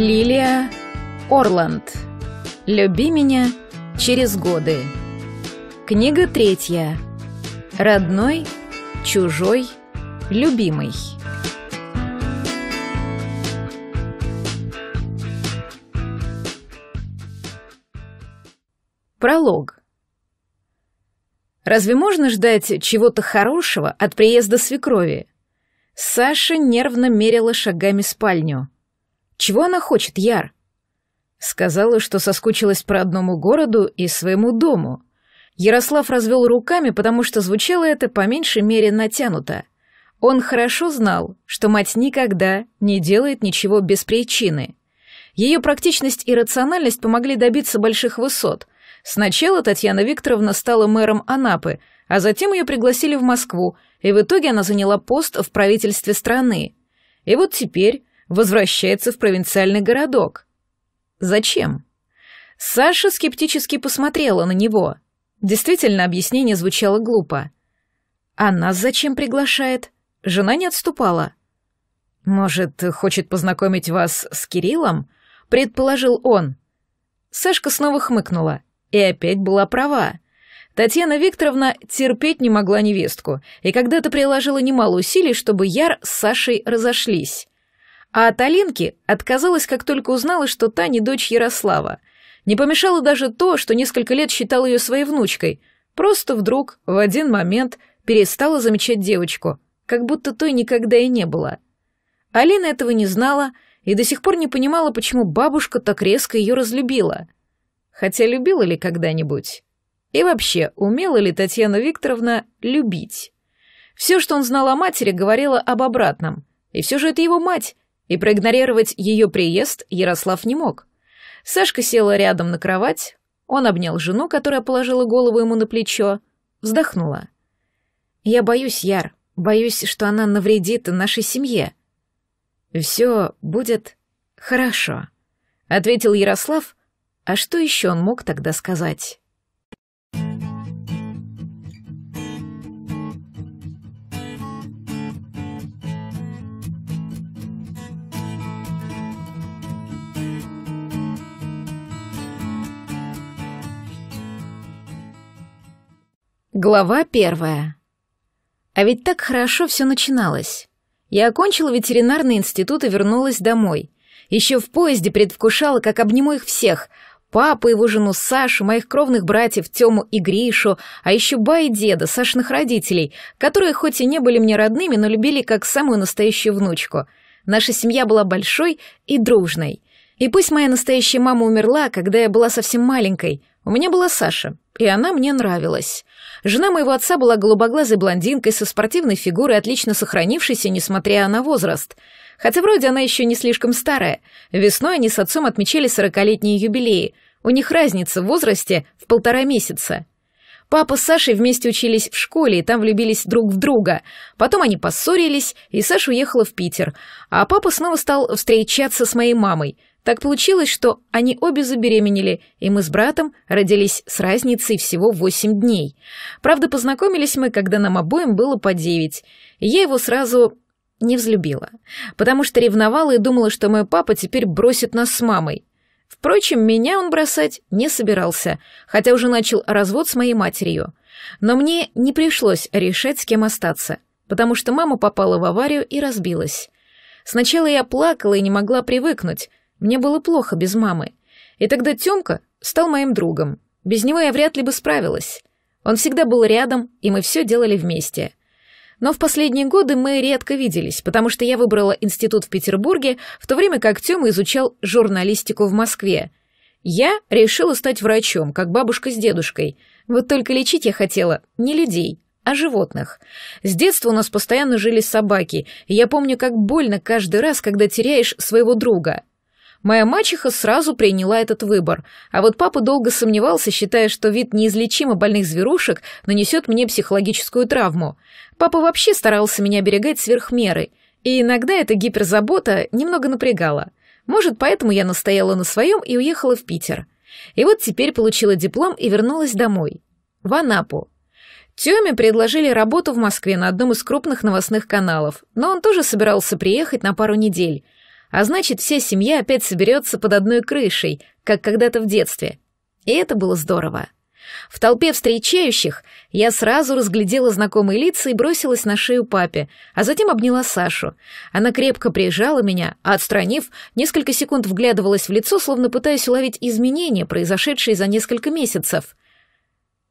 Лилия Орланд. «Люби меня через годы». Книга третья. «Родной, чужой, любимый». Пролог. Разве можно ждать чего-то хорошего от приезда свекрови? Саша нервно мерила шагами спальню — чего она хочет, Яр? Сказала, что соскучилась по родному городу и своему дому. Ярослав развел руками, потому что звучало это по меньшей мере натянуто. Он хорошо знал, что мать никогда не делает ничего без причины. Ее практичность и рациональность помогли добиться больших высот. Сначала Татьяна Викторовна стала мэром Анапы, а затем ее пригласили в Москву, и в итоге она заняла пост в правительстве страны. И вот теперь возвращается в провинциальный городок. Зачем? Саша скептически посмотрела на него. Действительно, объяснение звучало глупо. А нас зачем приглашает? Жена не отступала. Может, хочет познакомить вас с Кириллом? Предположил он. Сашка снова хмыкнула и опять была права. Татьяна Викторовна терпеть не могла невестку, и когда-то приложила немало усилий, чтобы Яр с Сашей разошлись. А от Алинки отказалась, как только узнала, что та не дочь Ярослава. Не помешало даже то, что несколько лет считал ее своей внучкой. Просто вдруг, в один момент, перестала замечать девочку, как будто той никогда и не было. Алина этого не знала и до сих пор не понимала, почему бабушка так резко ее разлюбила. Хотя любила ли когда-нибудь? И вообще, умела ли Татьяна Викторовна любить? Все, что он знал о матери, говорило об обратном. И все же это его мать, и проигнорировать ее приезд Ярослав не мог. Сашка села рядом на кровать, он обнял жену, которая положила голову ему на плечо, вздохнула. «Я боюсь, Яр, боюсь, что она навредит нашей семье». «Все будет хорошо», — ответил Ярослав. А что еще он мог тогда сказать? Глава первая. А ведь так хорошо все начиналось. Я окончила ветеринарный институт и вернулась домой. Еще в поезде предвкушала, как обниму их всех. Папу, его жену Сашу, моих кровных братьев Тему и Гришу, а еще ба и деда, Сашных родителей, которые хоть и не были мне родными, но любили как самую настоящую внучку. Наша семья была большой и дружной. И пусть моя настоящая мама умерла, когда я была совсем маленькой, у меня была Саша, и она мне нравилась. Жена моего отца была голубоглазой блондинкой со спортивной фигурой, отлично сохранившейся, несмотря на возраст. Хотя вроде она еще не слишком старая. Весной они с отцом отмечали сорокалетние юбилеи. У них разница в возрасте в полтора месяца. Папа с Сашей вместе учились в школе и там влюбились друг в друга. Потом они поссорились, и Саша уехала в Питер. А папа снова стал встречаться с моей мамой — так получилось, что они обе забеременели, и мы с братом родились с разницей всего восемь дней. Правда, познакомились мы, когда нам обоим было по девять. я его сразу не взлюбила, потому что ревновала и думала, что мой папа теперь бросит нас с мамой. Впрочем, меня он бросать не собирался, хотя уже начал развод с моей матерью. Но мне не пришлось решать, с кем остаться, потому что мама попала в аварию и разбилась. Сначала я плакала и не могла привыкнуть, мне было плохо без мамы. И тогда Тёмка стал моим другом. Без него я вряд ли бы справилась. Он всегда был рядом, и мы все делали вместе. Но в последние годы мы редко виделись, потому что я выбрала институт в Петербурге, в то время как Тёма изучал журналистику в Москве. Я решила стать врачом, как бабушка с дедушкой. Вот только лечить я хотела не людей, а животных. С детства у нас постоянно жили собаки, и я помню, как больно каждый раз, когда теряешь своего друга. Моя мачеха сразу приняла этот выбор, а вот папа долго сомневался, считая, что вид неизлечимо больных зверушек нанесет мне психологическую травму. Папа вообще старался меня берегать сверх меры, и иногда эта гиперзабота немного напрягала. Может, поэтому я настояла на своем и уехала в Питер. И вот теперь получила диплом и вернулась домой. В Анапу. Тёме предложили работу в Москве на одном из крупных новостных каналов, но он тоже собирался приехать на пару недель — а значит, вся семья опять соберется под одной крышей, как когда-то в детстве. И это было здорово. В толпе встречающих я сразу разглядела знакомые лица и бросилась на шею папе, а затем обняла Сашу. Она крепко прижала меня, а отстранив, несколько секунд вглядывалась в лицо, словно пытаясь уловить изменения, произошедшие за несколько месяцев.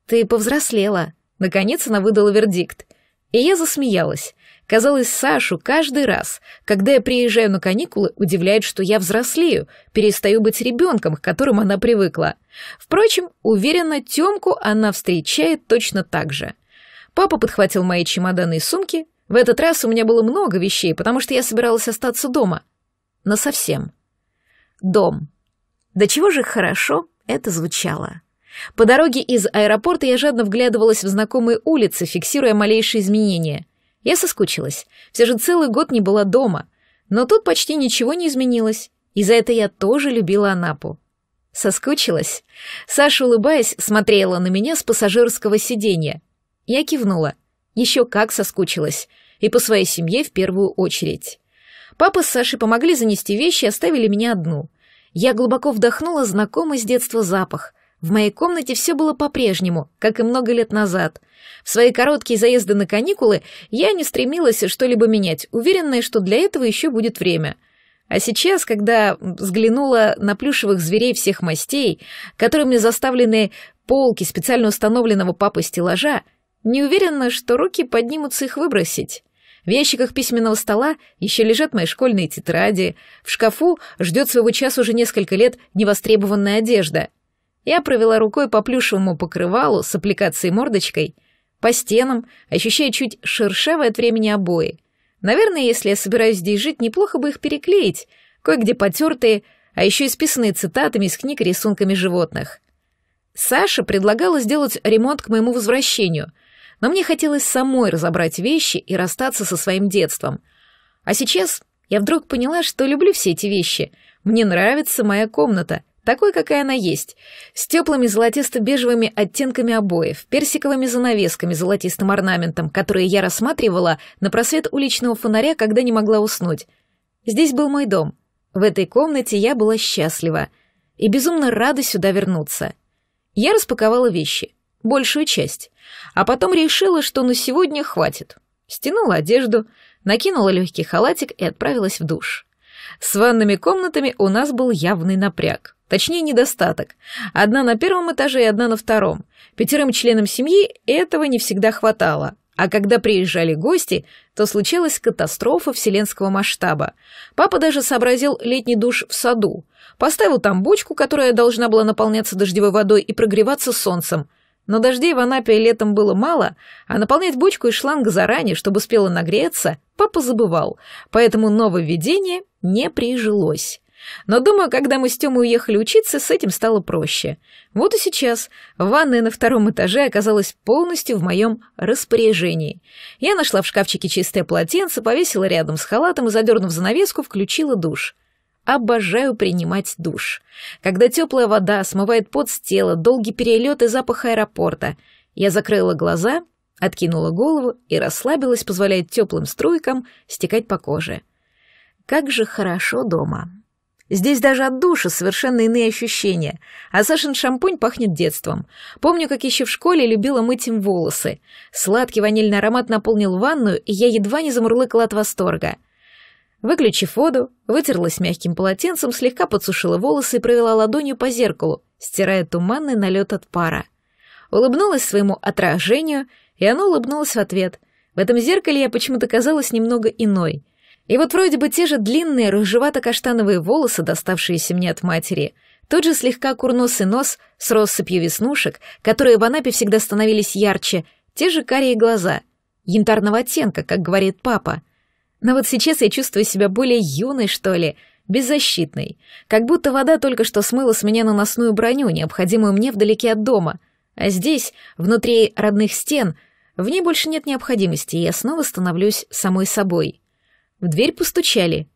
«Ты повзрослела», — наконец она выдала вердикт. И я засмеялась. Казалось, Сашу каждый раз, когда я приезжаю на каникулы, удивляет, что я взрослею, перестаю быть ребенком, к которому она привыкла. Впрочем, уверенно Тёмку она встречает точно так же. Папа подхватил мои чемоданы и сумки. В этот раз у меня было много вещей, потому что я собиралась остаться дома. но совсем Дом. До чего же хорошо это звучало. По дороге из аэропорта я жадно вглядывалась в знакомые улицы, фиксируя малейшие изменения. Я соскучилась, все же целый год не была дома, но тут почти ничего не изменилось, и за это я тоже любила Анапу. Соскучилась? Саша, улыбаясь, смотрела на меня с пассажирского сиденья. Я кивнула. Еще как соскучилась. И по своей семье в первую очередь. Папа с Сашей помогли занести вещи и оставили меня одну. Я глубоко вдохнула знакомый с детства запах, в моей комнате все было по-прежнему, как и много лет назад. В свои короткие заезды на каникулы я не стремилась что-либо менять, уверенная, что для этого еще будет время. А сейчас, когда взглянула на плюшевых зверей всех мастей, которыми заставлены полки специально установленного папой стеллажа, не уверена, что руки поднимутся их выбросить. В ящиках письменного стола еще лежат мои школьные тетради, в шкафу ждет своего часа уже несколько лет невостребованная одежда — я провела рукой по плюшевому покрывалу с аппликацией мордочкой, по стенам, ощущая чуть шершавые от времени обои. Наверное, если я собираюсь здесь жить, неплохо бы их переклеить, кое-где потертые, а еще и списанные цитатами из книг и рисунками животных. Саша предлагала сделать ремонт к моему возвращению, но мне хотелось самой разобрать вещи и расстаться со своим детством. А сейчас я вдруг поняла, что люблю все эти вещи. Мне нравится моя комната такой, какая она есть, с теплыми золотисто-бежевыми оттенками обоев, персиковыми занавесками, золотистым орнаментом, которые я рассматривала на просвет уличного фонаря, когда не могла уснуть. Здесь был мой дом. В этой комнате я была счастлива и безумно рада сюда вернуться. Я распаковала вещи, большую часть, а потом решила, что на сегодня хватит. Стянула одежду, накинула легкий халатик и отправилась в душ. С ванными комнатами у нас был явный напряг — Точнее, недостаток. Одна на первом этаже и одна на втором. Пятерым членам семьи этого не всегда хватало. А когда приезжали гости, то случилась катастрофа вселенского масштаба. Папа даже сообразил летний душ в саду. Поставил там бочку, которая должна была наполняться дождевой водой и прогреваться солнцем. Но дождей в Анапе летом было мало, а наполнять бочку и шланг заранее, чтобы успела нагреться, папа забывал. Поэтому нововведение не прижилось. Но, думаю, когда мы с Тёмой уехали учиться, с этим стало проще. Вот и сейчас ванная на втором этаже оказалась полностью в моем распоряжении. Я нашла в шкафчике чистое полотенце, повесила рядом с халатом и, задернув занавеску, включила душ. Обожаю принимать душ. Когда теплая вода смывает пот с тела, долгий перелет и запах аэропорта. Я закрыла глаза, откинула голову и расслабилась, позволяя теплым струйкам стекать по коже. Как же хорошо дома. Здесь даже от душа совершенно иные ощущения, а Сашин шампунь пахнет детством. Помню, как еще в школе любила мыть им волосы. Сладкий ванильный аромат наполнил ванную, и я едва не замурлыкала от восторга. Выключив воду, вытерлась мягким полотенцем, слегка подсушила волосы и провела ладонью по зеркалу, стирая туманный налет от пара. Улыбнулась своему отражению, и оно улыбнулось в ответ. В этом зеркале я почему-то казалась немного иной. И вот вроде бы те же длинные рыжевато-каштановые волосы, доставшиеся мне от матери, тот же слегка курносый нос с россыпью веснушек, которые в Анапе всегда становились ярче, те же карие глаза, янтарного оттенка, как говорит папа. Но вот сейчас я чувствую себя более юной, что ли, беззащитной, как будто вода только что смыла с меня наносную броню, необходимую мне вдалеке от дома, а здесь, внутри родных стен, в ней больше нет необходимости, и я снова становлюсь самой собой». В дверь постучали.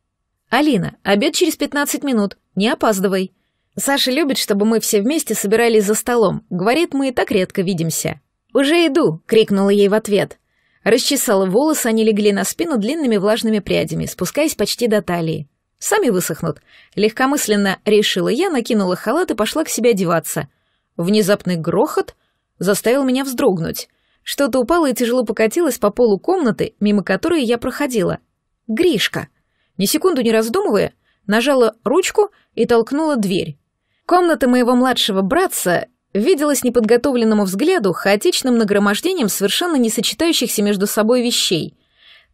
«Алина, обед через 15 минут, не опаздывай». «Саша любит, чтобы мы все вместе собирались за столом. Говорит, мы и так редко видимся». «Уже иду!» — крикнула ей в ответ. Расчесала волосы, они легли на спину длинными влажными прядями, спускаясь почти до талии. «Сами высохнут». Легкомысленно решила я, накинула халат и пошла к себе одеваться. Внезапный грохот заставил меня вздрогнуть. Что-то упало и тяжело покатилось по полу комнаты, мимо которой я проходила. Гришка. Ни секунду не раздумывая, нажала ручку и толкнула дверь. Комната моего младшего братца виделась неподготовленному взгляду хаотичным нагромождением совершенно не сочетающихся между собой вещей.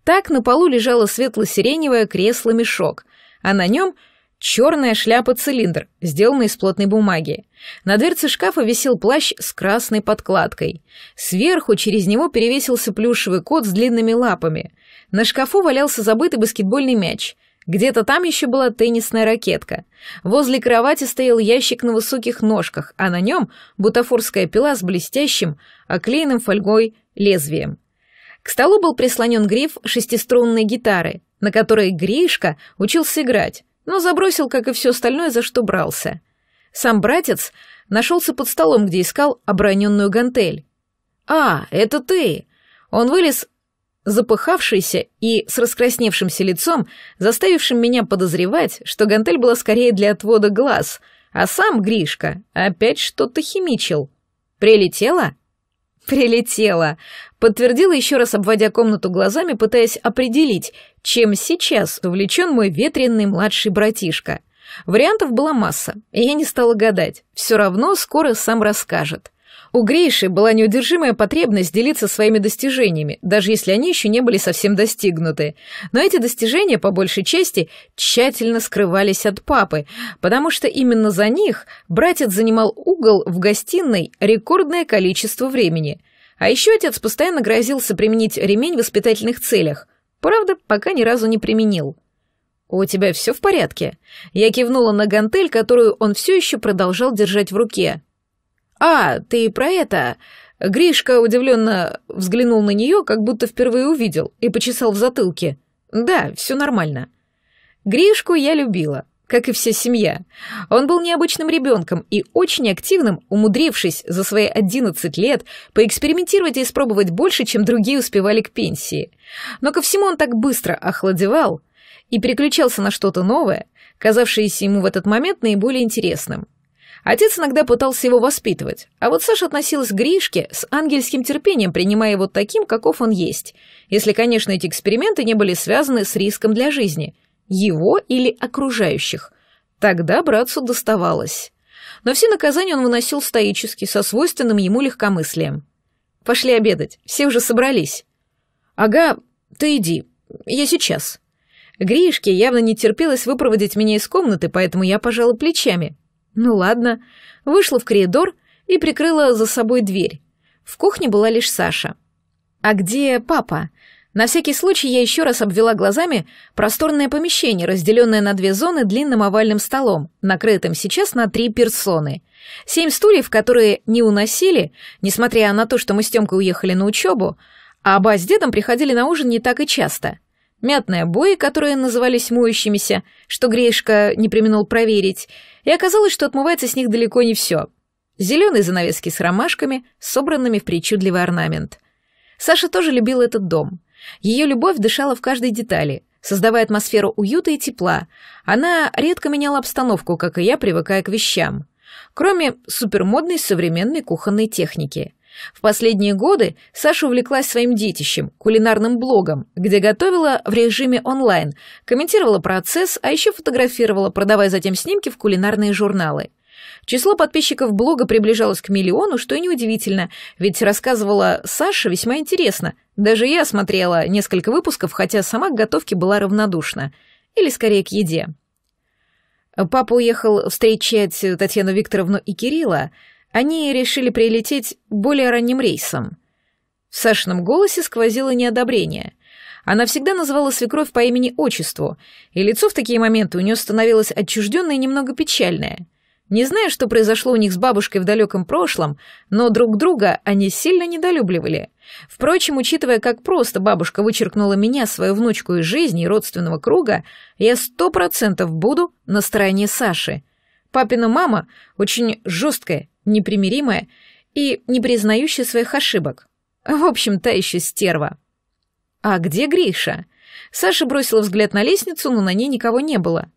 Так на полу лежало светло-сиреневое кресло-мешок, а на нем черная шляпа-цилиндр, сделанная из плотной бумаги. На дверце шкафа висел плащ с красной подкладкой. Сверху через него перевесился плюшевый кот с длинными лапами — на шкафу валялся забытый баскетбольный мяч. Где-то там еще была теннисная ракетка. Возле кровати стоял ящик на высоких ножках, а на нем бутафорская пила с блестящим, оклеенным фольгой лезвием. К столу был прислонен гриф шестиструнной гитары, на которой Гришка учился играть, но забросил, как и все остальное, за что брался. Сам братец нашелся под столом, где искал оброненную гантель. «А, это ты!» Он вылез запыхавшийся и с раскрасневшимся лицом, заставившим меня подозревать, что гантель была скорее для отвода глаз, а сам Гришка опять что-то химичил. «Прилетела?» «Прилетела», — подтвердила еще раз, обводя комнату глазами, пытаясь определить, чем сейчас увлечен мой ветренный младший братишка. Вариантов была масса, и я не стала гадать, все равно скоро сам расскажет. У Грейши была неудержимая потребность делиться своими достижениями, даже если они еще не были совсем достигнуты. Но эти достижения, по большей части, тщательно скрывались от папы, потому что именно за них братец занимал угол в гостиной рекордное количество времени. А еще отец постоянно грозился применить ремень в воспитательных целях. Правда, пока ни разу не применил. «У тебя все в порядке?» Я кивнула на гантель, которую он все еще продолжал держать в руке. «А, ты про это...» Гришка удивленно взглянул на нее, как будто впервые увидел, и почесал в затылке. «Да, все нормально». Гришку я любила, как и вся семья. Он был необычным ребенком и очень активным, умудрившись за свои 11 лет поэкспериментировать и испробовать больше, чем другие успевали к пенсии. Но ко всему он так быстро охладевал и переключался на что-то новое, казавшееся ему в этот момент наиболее интересным — Отец иногда пытался его воспитывать, а вот Саша относилась к Гришке с ангельским терпением, принимая его таким, каков он есть, если, конечно, эти эксперименты не были связаны с риском для жизни, его или окружающих. Тогда братцу доставалось. Но все наказания он выносил стоически, со свойственным ему легкомыслием. «Пошли обедать, все уже собрались». «Ага, ты иди, я сейчас». Гришке явно не терпелось выпроводить меня из комнаты, поэтому я пожала плечами — ну ладно. Вышла в коридор и прикрыла за собой дверь. В кухне была лишь Саша. «А где папа?» На всякий случай я еще раз обвела глазами просторное помещение, разделенное на две зоны длинным овальным столом, накрытым сейчас на три персоны. Семь стульев, которые не уносили, несмотря на то, что мы с Тёмкой уехали на учебу, а оба с дедом приходили на ужин не так и часто. Мятные обои, которые назывались моющимися, что Грешка не применил проверить, и оказалось, что отмывается с них далеко не все. Зеленые занавески с ромашками, собранными в причудливый орнамент. Саша тоже любила этот дом. Ее любовь дышала в каждой детали, создавая атмосферу уюта и тепла. Она редко меняла обстановку, как и я, привыкая к вещам. Кроме супермодной современной кухонной техники. В последние годы Саша увлеклась своим детищем, кулинарным блогом, где готовила в режиме онлайн, комментировала процесс, а еще фотографировала, продавая затем снимки в кулинарные журналы. Число подписчиков блога приближалось к миллиону, что и неудивительно, ведь рассказывала Саша весьма интересно. Даже я смотрела несколько выпусков, хотя сама к готовке была равнодушна. Или скорее к еде. Папа уехал встречать Татьяну Викторовну и Кирилла, они решили прилететь более ранним рейсом. В Сашином голосе сквозило неодобрение. Она всегда называла свекровь по имени-отчеству, и лицо в такие моменты у нее становилось отчужденное и немного печальное. Не знаю, что произошло у них с бабушкой в далеком прошлом, но друг друга они сильно недолюбливали. Впрочем, учитывая, как просто бабушка вычеркнула меня, свою внучку из жизни и родственного круга, я сто процентов буду на стороне Саши. Папина мама очень жесткая непримиримая и не признающая своих ошибок. В общем, та еще стерва. А где Гриша? Саша бросила взгляд на лестницу, но на ней никого не было.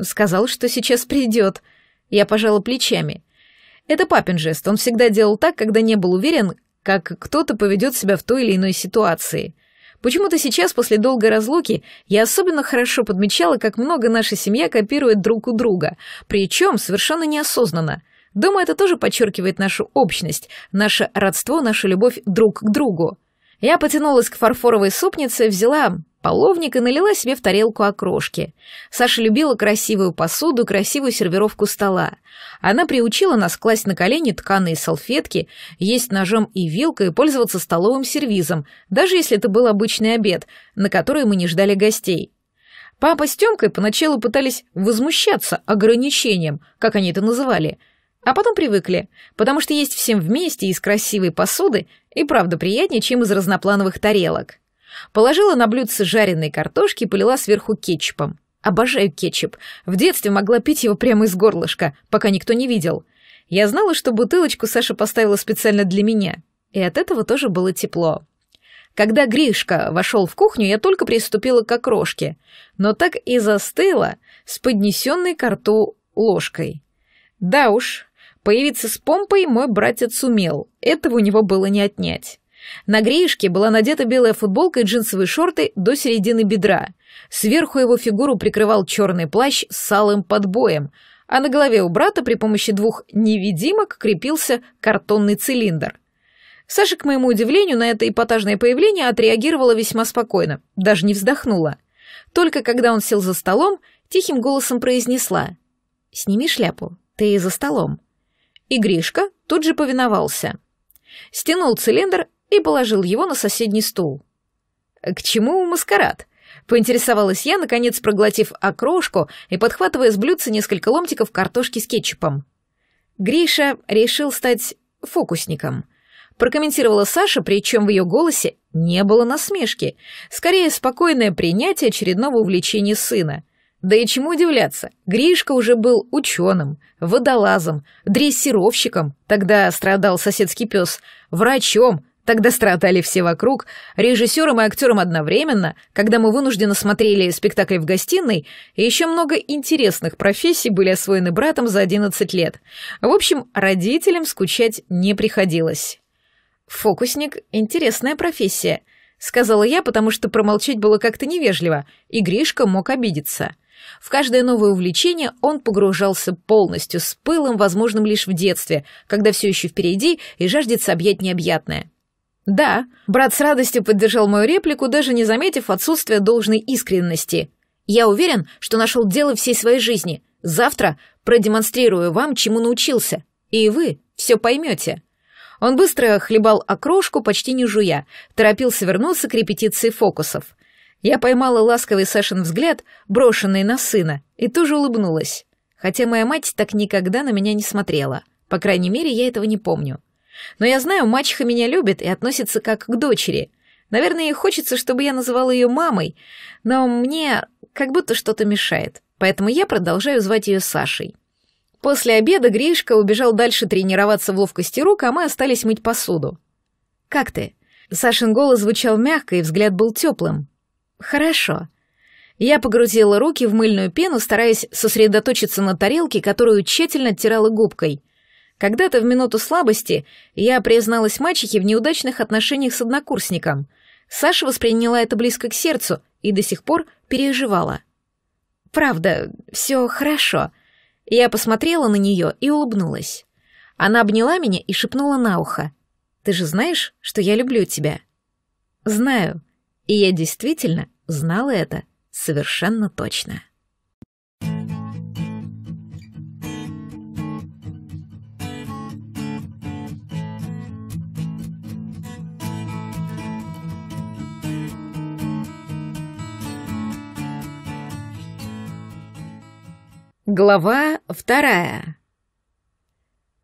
Сказал, что сейчас придет. Я пожала плечами. Это папин жест, он всегда делал так, когда не был уверен, как кто-то поведет себя в той или иной ситуации. Почему-то сейчас, после долгой разлуки, я особенно хорошо подмечала, как много наша семья копирует друг у друга, причем совершенно неосознанно — Думаю, это тоже подчеркивает нашу общность, наше родство, нашу любовь друг к другу. Я потянулась к фарфоровой супнице, взяла половник и налила себе в тарелку окрошки. Саша любила красивую посуду красивую сервировку стола. Она приучила нас класть на колени тканые салфетки, есть ножом и вилкой пользоваться столовым сервизом, даже если это был обычный обед, на который мы не ждали гостей. Папа с Тёмкой поначалу пытались возмущаться ограничением, как они это называли — а потом привыкли, потому что есть всем вместе из красивой посуды и правда приятнее, чем из разноплановых тарелок. Положила на блюдце жареной картошки и полила сверху кетчупом. Обожаю кетчуп. В детстве могла пить его прямо из горлышка, пока никто не видел. Я знала, что бутылочку Саша поставила специально для меня, и от этого тоже было тепло. Когда Гришка вошел в кухню, я только приступила к окрошке, но так и застыла с поднесенной к рту ложкой. Да уж, Появиться с помпой мой братец сумел, этого у него было не отнять. На греешке была надета белая футболка и джинсовые шорты до середины бедра. Сверху его фигуру прикрывал черный плащ с алым подбоем, а на голове у брата при помощи двух невидимок крепился картонный цилиндр. Саша, к моему удивлению, на это эпатажное появление отреагировала весьма спокойно, даже не вздохнула. Только когда он сел за столом, тихим голосом произнесла «Сними шляпу, ты за столом». И Гришка тут же повиновался. Стянул цилиндр и положил его на соседний стул. «К чему маскарад?» — поинтересовалась я, наконец проглотив окрошку и подхватывая с блюдца несколько ломтиков картошки с кетчупом. Гриша решил стать фокусником. Прокомментировала Саша, причем в ее голосе не было насмешки, скорее спокойное принятие очередного увлечения сына — да и чему удивляться, Гришка уже был ученым, водолазом, дрессировщиком, тогда страдал соседский пес, врачом, тогда страдали все вокруг, режиссером и актером одновременно, когда мы вынужденно смотрели спектакль в гостиной, и еще много интересных профессий были освоены братом за 11 лет. В общем, родителям скучать не приходилось. «Фокусник — интересная профессия», — сказала я, потому что промолчать было как-то невежливо, и Гришка мог обидеться — в каждое новое увлечение он погружался полностью, с пылом, возможным лишь в детстве, когда все еще впереди и жаждет объять необъятное. Да, брат с радостью поддержал мою реплику, даже не заметив отсутствия должной искренности. Я уверен, что нашел дело всей своей жизни. Завтра продемонстрирую вам, чему научился. И вы все поймете. Он быстро хлебал окрошку, почти не жуя, торопился вернуться к репетиции фокусов. Я поймала ласковый Сашин взгляд, брошенный на сына, и тоже улыбнулась. Хотя моя мать так никогда на меня не смотрела. По крайней мере, я этого не помню. Но я знаю, мачеха меня любит и относится как к дочери. Наверное, ей хочется, чтобы я называла ее мамой, но мне как будто что-то мешает, поэтому я продолжаю звать ее Сашей. После обеда Гришка убежал дальше тренироваться в ловкости рук, а мы остались мыть посуду. «Как ты?» Сашин голос звучал мягко, и взгляд был теплым. «Хорошо». Я погрузила руки в мыльную пену, стараясь сосредоточиться на тарелке, которую тщательно оттирала губкой. Когда-то в минуту слабости я призналась мачехе в неудачных отношениях с однокурсником. Саша восприняла это близко к сердцу и до сих пор переживала. «Правда, все хорошо». Я посмотрела на нее и улыбнулась. Она обняла меня и шепнула на ухо. «Ты же знаешь, что я люблю тебя?» «Знаю», и я действительно знала это совершенно точно. Глава вторая.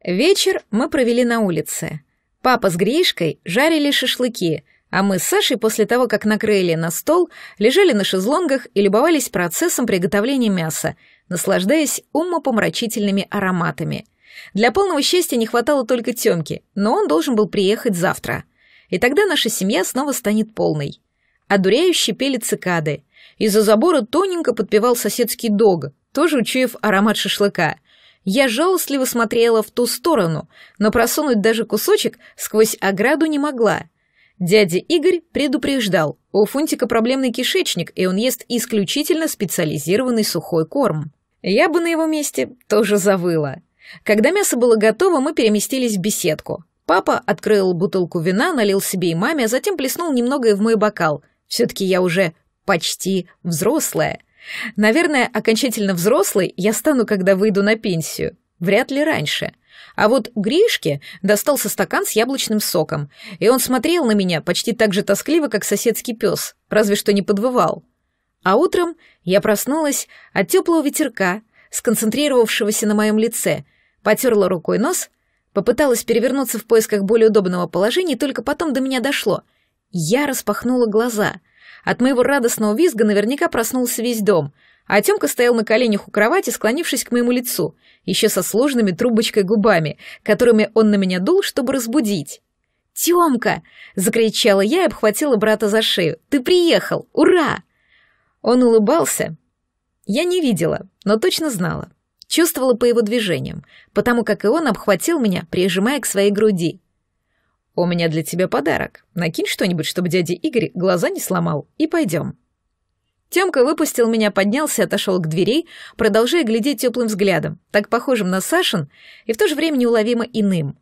Вечер мы провели на улице. Папа с Гришкой жарили шашлыки, а мы с Сашей после того, как накрыли на стол, лежали на шезлонгах и любовались процессом приготовления мяса, наслаждаясь умопомрачительными ароматами. Для полного счастья не хватало только Тёмки, но он должен был приехать завтра. И тогда наша семья снова станет полной. Одуряюще пели цикады. Из-за забора тоненько подпевал соседский дог, тоже учуяв аромат шашлыка. Я жалостливо смотрела в ту сторону, но просунуть даже кусочек сквозь ограду не могла — Дядя Игорь предупреждал, у Фунтика проблемный кишечник, и он ест исключительно специализированный сухой корм. Я бы на его месте тоже завыла. Когда мясо было готово, мы переместились в беседку. Папа открыл бутылку вина, налил себе и маме, а затем плеснул немного и в мой бокал. Все-таки я уже почти взрослая. Наверное, окончательно взрослой я стану, когда выйду на пенсию. Вряд ли раньше. — а вот Гришке достался стакан с яблочным соком, и он смотрел на меня почти так же тоскливо, как соседский пес, разве что не подвывал. А утром я проснулась от теплого ветерка, сконцентрировавшегося на моем лице, потерла рукой нос, попыталась перевернуться в поисках более удобного положения, и только потом до меня дошло. Я распахнула глаза. От моего радостного визга наверняка проснулся весь дом — а Тёмка стоял на коленях у кровати, склонившись к моему лицу, еще со сложными трубочкой губами, которыми он на меня дул, чтобы разбудить. «Тёмка!» — закричала я и обхватила брата за шею. «Ты приехал! Ура!» Он улыбался. Я не видела, но точно знала. Чувствовала по его движениям, потому как и он обхватил меня, прижимая к своей груди. «У меня для тебя подарок. Накинь что-нибудь, чтобы дядя Игорь глаза не сломал, и пойдем». Тёмка выпустил меня, поднялся, отошел к двери, продолжая глядеть тёплым взглядом, так похожим на Сашин и в то же время неуловимо иным.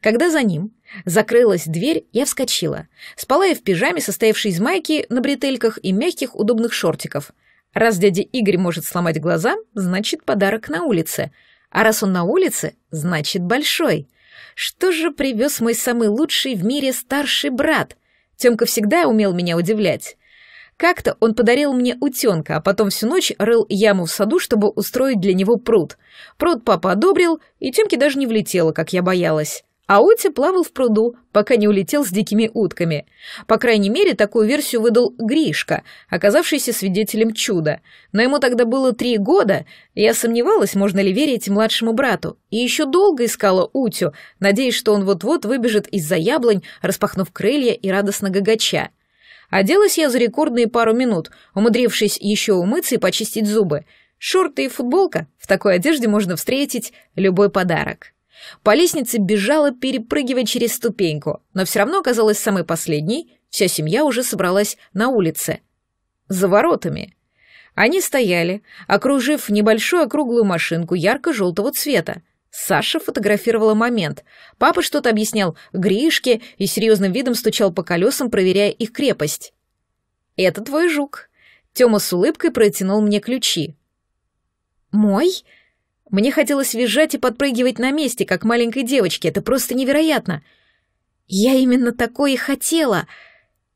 Когда за ним закрылась дверь, я вскочила. Спала я в пижаме, состоявшей из майки на бретельках и мягких удобных шортиков. Раз дядя Игорь может сломать глаза, значит, подарок на улице. А раз он на улице, значит, большой. Что же привез мой самый лучший в мире старший брат? Тёмка всегда умел меня удивлять. Как-то он подарил мне утенка, а потом всю ночь рыл яму в саду, чтобы устроить для него пруд. Пруд папа одобрил, и Тёмке даже не влетело, как я боялась. А Оти плавал в пруду, пока не улетел с дикими утками. По крайней мере, такую версию выдал Гришка, оказавшийся свидетелем чуда. Но ему тогда было три года, и я сомневалась, можно ли верить младшему брату. И еще долго искала Утю, надеясь, что он вот-вот выбежит из-за яблонь, распахнув крылья и радостно гагача. Оделась я за рекордные пару минут, умудрившись еще умыться и почистить зубы. Шорты и футболка — в такой одежде можно встретить любой подарок. По лестнице бежала, перепрыгивая через ступеньку, но все равно оказалась самой последней, вся семья уже собралась на улице. За воротами. Они стояли, окружив небольшую округлую машинку ярко-желтого цвета, Саша фотографировала момент. Папа что-то объяснял Гришке и серьезным видом стучал по колесам, проверяя их крепость. «Это твой жук». Тёма с улыбкой протянул мне ключи. «Мой?» Мне хотелось визжать и подпрыгивать на месте, как маленькой девочке. Это просто невероятно. «Я именно такое и хотела!»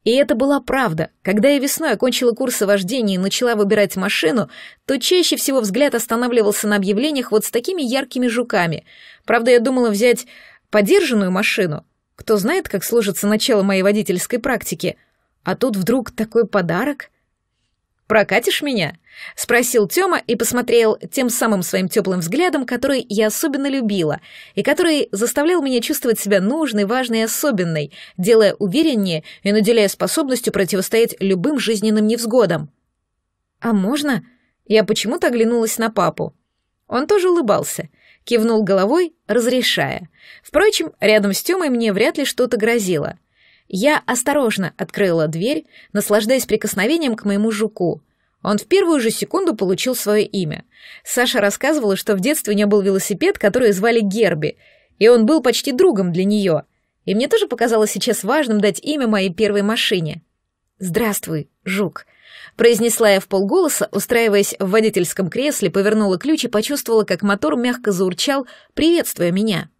И это была правда. Когда я весной окончила курсы вождения и начала выбирать машину, то чаще всего взгляд останавливался на объявлениях вот с такими яркими жуками. Правда, я думала взять подержанную машину. Кто знает, как сложится начало моей водительской практики. А тут вдруг такой подарок — «Прокатишь меня?» — спросил Тёма и посмотрел тем самым своим теплым взглядом, который я особенно любила и который заставлял меня чувствовать себя нужной, важной и особенной, делая увереннее и наделяя способностью противостоять любым жизненным невзгодам. «А можно?» — я почему-то оглянулась на папу. Он тоже улыбался, кивнул головой, разрешая. Впрочем, рядом с Тёмой мне вряд ли что-то грозило — я осторожно открыла дверь, наслаждаясь прикосновением к моему жуку. Он в первую же секунду получил свое имя. Саша рассказывала, что в детстве у нее был велосипед, который звали Герби, и он был почти другом для нее. И мне тоже показалось сейчас важным дать имя моей первой машине. «Здравствуй, жук», — произнесла я в полголоса, устраиваясь в водительском кресле, повернула ключ и почувствовала, как мотор мягко заурчал, приветствуя меня.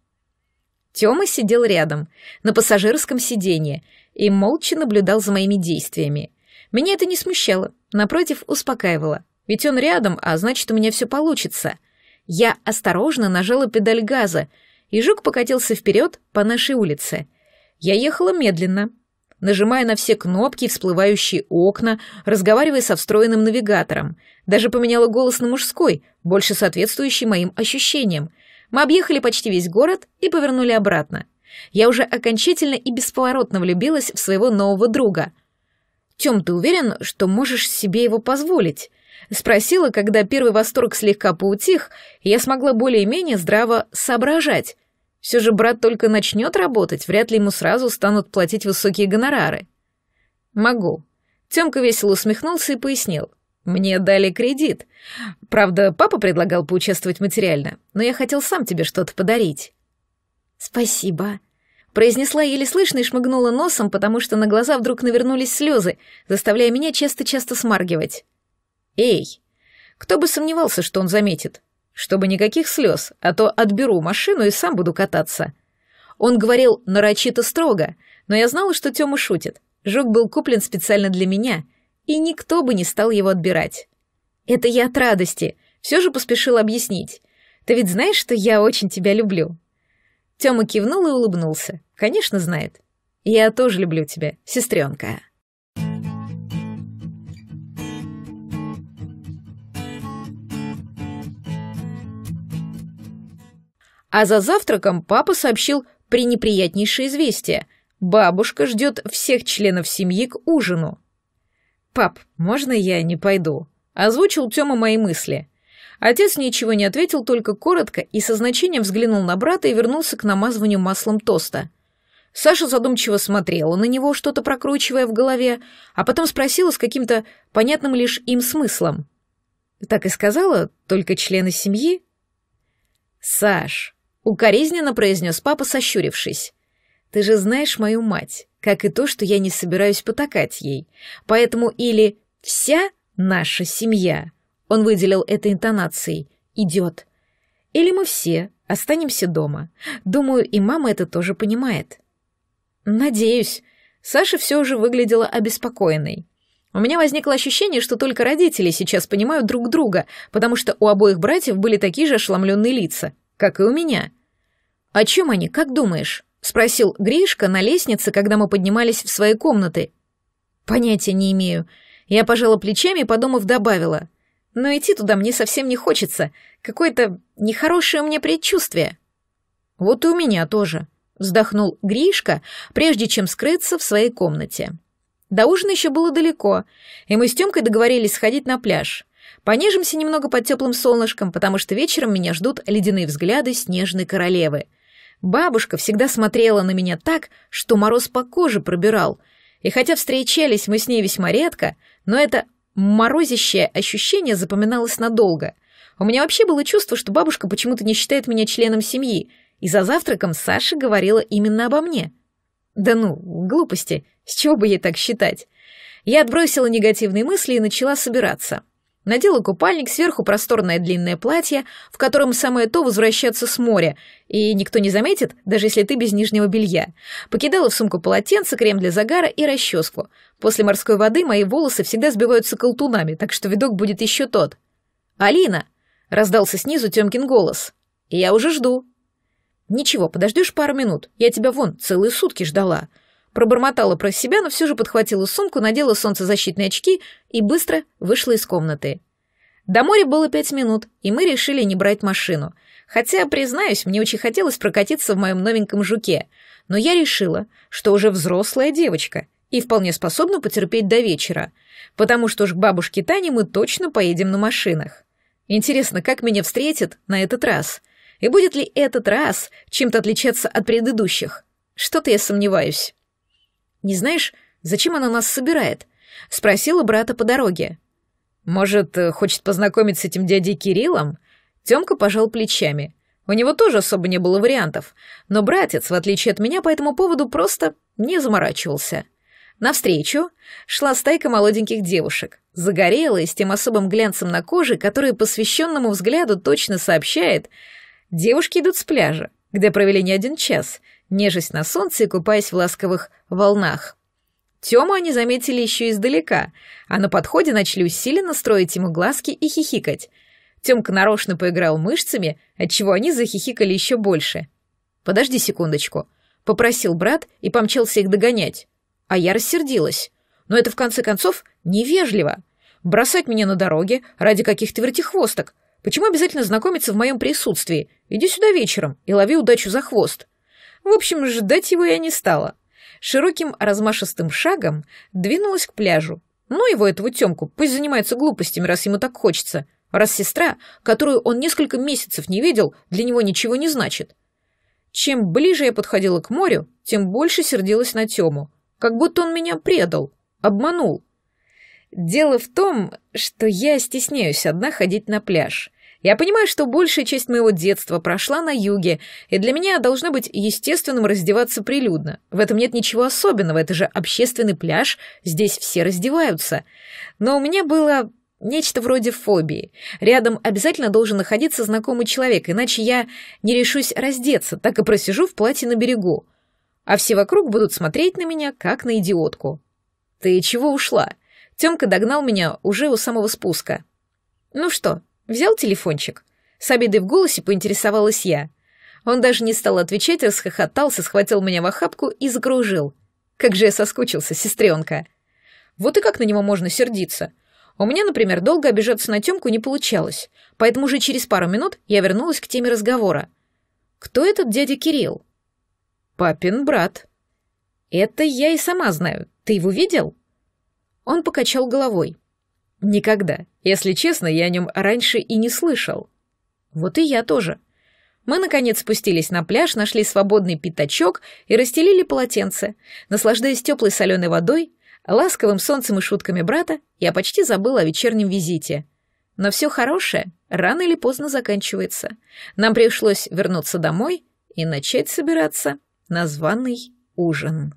Тёма сидел рядом, на пассажирском сиденье, и молча наблюдал за моими действиями. Меня это не смущало, напротив, успокаивало. Ведь он рядом, а значит, у меня все получится. Я осторожно нажала педаль газа, и жук покатился вперед по нашей улице. Я ехала медленно, нажимая на все кнопки, всплывающие окна, разговаривая со встроенным навигатором. Даже поменяла голос на мужской, больше соответствующий моим ощущениям — мы объехали почти весь город и повернули обратно. Я уже окончательно и бесповоротно влюбилась в своего нового друга. «Тем, ты уверен, что можешь себе его позволить?» Спросила, когда первый восторг слегка поутих, я смогла более-менее здраво соображать. Все же брат только начнет работать, вряд ли ему сразу станут платить высокие гонорары. «Могу». Темка весело усмехнулся и пояснил. Мне дали кредит. Правда, папа предлагал поучаствовать материально, но я хотел сам тебе что-то подарить. Спасибо. Произнесла еле слышно и шмыгнула носом, потому что на глаза вдруг навернулись слезы, заставляя меня часто-часто смаргивать. Эй, кто бы сомневался, что он заметит. Чтобы никаких слез, а то отберу машину и сам буду кататься. Он говорил нарочито строго, но я знала, что Тёма шутит. Жук был куплен специально для меня — и никто бы не стал его отбирать. Это я от радости, все же поспешил объяснить. Ты ведь знаешь, что я очень тебя люблю. Тёма кивнул и улыбнулся. Конечно, знает. Я тоже люблю тебя, сестренка. А за завтраком папа сообщил пренеприятнейшее известие. Бабушка ждет всех членов семьи к ужину. «Пап, можно я не пойду?» — озвучил Тёма мои мысли. Отец ничего не ответил, только коротко и со значением взглянул на брата и вернулся к намазыванию маслом тоста. Саша задумчиво смотрела на него, что-то прокручивая в голове, а потом спросила с каким-то понятным лишь им смыслом. «Так и сказала, только члены семьи?» «Саш», — укоризненно произнес папа, сощурившись, — «ты же знаешь мою мать как и то, что я не собираюсь потакать ей. Поэтому или «вся наша семья», он выделил это интонацией, «идет», или мы все останемся дома. Думаю, и мама это тоже понимает. Надеюсь. Саша все же выглядела обеспокоенной. У меня возникло ощущение, что только родители сейчас понимают друг друга, потому что у обоих братьев были такие же ошеломленные лица, как и у меня. О чем они, как думаешь? спросил Гришка на лестнице, когда мы поднимались в свои комнаты. Понятия не имею. Я пожала плечами и, подумав, добавила. Но идти туда мне совсем не хочется. Какое-то нехорошее мне предчувствие. Вот и у меня тоже, вздохнул Гришка, прежде чем скрыться в своей комнате. До ужина еще было далеко, и мы с Тёмкой договорились сходить на пляж. Понежимся немного под теплым солнышком, потому что вечером меня ждут ледяные взгляды снежной королевы — Бабушка всегда смотрела на меня так, что мороз по коже пробирал. И хотя встречались мы с ней весьма редко, но это морозящее ощущение запоминалось надолго. У меня вообще было чувство, что бабушка почему-то не считает меня членом семьи, и за завтраком Саша говорила именно обо мне. Да ну, глупости, с чего бы ей так считать? Я отбросила негативные мысли и начала собираться надела купальник, сверху просторное длинное платье, в котором самое то возвращаться с моря, и никто не заметит, даже если ты без нижнего белья. Покидала в сумку полотенце, крем для загара и расческу. После морской воды мои волосы всегда сбиваются колтунами, так что видок будет еще тот. «Алина!» — раздался снизу Тёмкин голос. «Я уже жду». «Ничего, подождешь пару минут. Я тебя вон целые сутки ждала», Пробормотала про себя, но все же подхватила сумку, надела солнцезащитные очки и быстро вышла из комнаты. До моря было пять минут, и мы решили не брать машину. Хотя, признаюсь, мне очень хотелось прокатиться в моем новеньком жуке, но я решила, что уже взрослая девочка и вполне способна потерпеть до вечера, потому что уж к бабушке Тане мы точно поедем на машинах. Интересно, как меня встретят на этот раз? И будет ли этот раз чем-то отличаться от предыдущих? Что-то я сомневаюсь. Не знаешь, зачем она нас собирает?» — спросила брата по дороге. «Может, э, хочет познакомить с этим дядей Кириллом?» Тёмка пожал плечами. У него тоже особо не было вариантов, но братец, в отличие от меня, по этому поводу просто не заморачивался. Навстречу шла стайка молоденьких девушек, загорелая, с тем особым глянцем на коже, который посвященному взгляду точно сообщает, девушки идут с пляжа, где провели не один час — нежесть на солнце и купаясь в ласковых волнах. Тёму они заметили еще издалека, а на подходе начали усиленно строить ему глазки и хихикать. Тёмка нарочно поиграл мышцами, отчего они захихикали еще больше. «Подожди секундочку», — попросил брат и помчался их догонять. А я рассердилась. Но это, в конце концов, невежливо. Бросать меня на дороге ради каких-то вертихвосток. Почему обязательно знакомиться в моем присутствии? Иди сюда вечером и лови удачу за хвост. В общем, ждать его я не стала. Широким размашистым шагом двинулась к пляжу. Ну его, этого Тёмку, пусть занимается глупостями, раз ему так хочется, раз сестра, которую он несколько месяцев не видел, для него ничего не значит. Чем ближе я подходила к морю, тем больше сердилась на Тему, как будто он меня предал, обманул. Дело в том, что я стесняюсь одна ходить на пляж. Я понимаю, что большая часть моего детства прошла на юге, и для меня должно быть естественным раздеваться прилюдно. В этом нет ничего особенного, это же общественный пляж, здесь все раздеваются. Но у меня было нечто вроде фобии. Рядом обязательно должен находиться знакомый человек, иначе я не решусь раздеться, так и просижу в платье на берегу. А все вокруг будут смотреть на меня, как на идиотку. «Ты чего ушла?» Тёмка догнал меня уже у самого спуска. «Ну что, Взял телефончик. С обидой в голосе поинтересовалась я. Он даже не стал отвечать, расхохотался, схватил меня в охапку и закружил. Как же я соскучился, сестренка. Вот и как на него можно сердиться. У меня, например, долго обижаться на Тёмку не получалось, поэтому уже через пару минут я вернулась к теме разговора. «Кто этот дядя Кирилл?» «Папин брат». «Это я и сама знаю. Ты его видел?» Он покачал головой. Никогда. Если честно, я о нем раньше и не слышал. Вот и я тоже. Мы, наконец, спустились на пляж, нашли свободный пятачок и расстелили полотенце. Наслаждаясь теплой соленой водой, ласковым солнцем и шутками брата, я почти забыла о вечернем визите. Но все хорошее рано или поздно заканчивается. Нам пришлось вернуться домой и начать собираться на званый ужин.